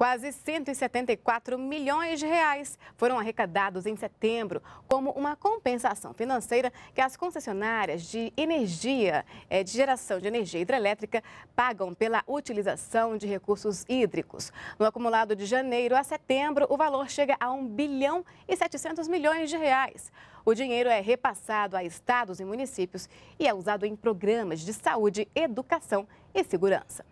Quase 174 milhões de reais foram arrecadados em setembro como uma compensação financeira que as concessionárias de energia, é, de geração de energia hidrelétrica, pagam pela utilização de recursos hídricos. No acumulado de janeiro a setembro, o valor chega a 1 bilhão e 700 milhões de reais. O dinheiro é repassado a estados e municípios e é usado em programas de saúde, educação e segurança.